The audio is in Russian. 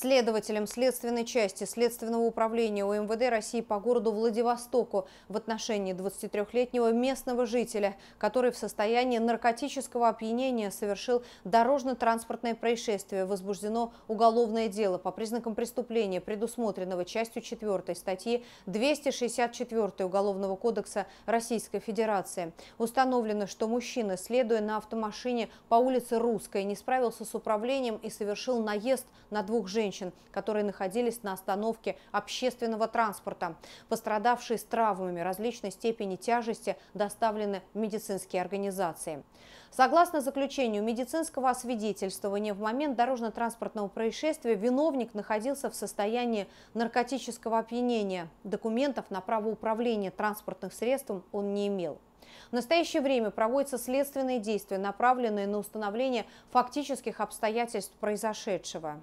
Следователям следственной части Следственного управления УМВД России по городу Владивостоку в отношении 23-летнего местного жителя, который в состоянии наркотического опьянения совершил дорожно-транспортное происшествие, возбуждено уголовное дело по признакам преступления, предусмотренного частью 4 статьи 264 Уголовного кодекса Российской Федерации. Установлено, что мужчина, следуя на автомашине по улице Русской, не справился с управлением и совершил наезд на двух женщин женщин, которые находились на остановке общественного транспорта. Пострадавшие с травмами различной степени тяжести доставлены в медицинские организации. Согласно заключению медицинского освидетельствования, в момент дорожно-транспортного происшествия виновник находился в состоянии наркотического опьянения. Документов на право управления транспортных средством он не имел. В настоящее время проводятся следственные действия, направленные на установление фактических обстоятельств произошедшего.